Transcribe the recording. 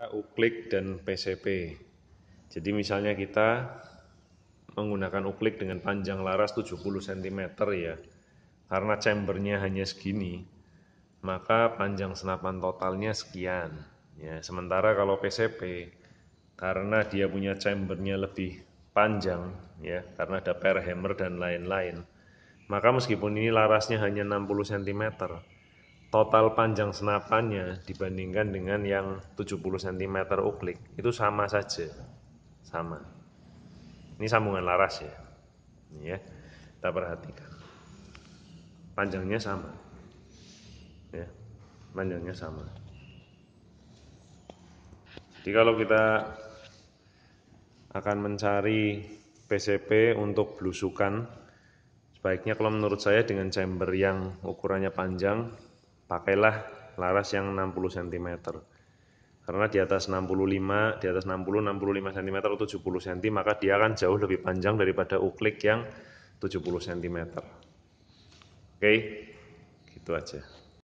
Uklik dan PCP. Jadi misalnya kita menggunakan uklik dengan panjang laras 70 cm ya. Karena chambernya hanya segini, maka panjang senapan totalnya sekian. Ya, sementara kalau PCP karena dia punya chambernya lebih panjang ya, karena ada per hammer dan lain-lain. Maka meskipun ini larasnya hanya 60 cm, total panjang senapannya dibandingkan dengan yang 70 cm uklik itu sama saja sama ini sambungan laras ya ini ya kita perhatikan panjangnya sama ya panjangnya sama jadi kalau kita akan mencari PCP untuk blusukan sebaiknya kalau menurut saya dengan chamber yang ukurannya panjang pakailah laras yang 60 cm. Karena di atas 65, di atas 60, 65 cm atau 70 cm maka dia akan jauh lebih panjang daripada uklik yang 70 cm. Oke, gitu aja.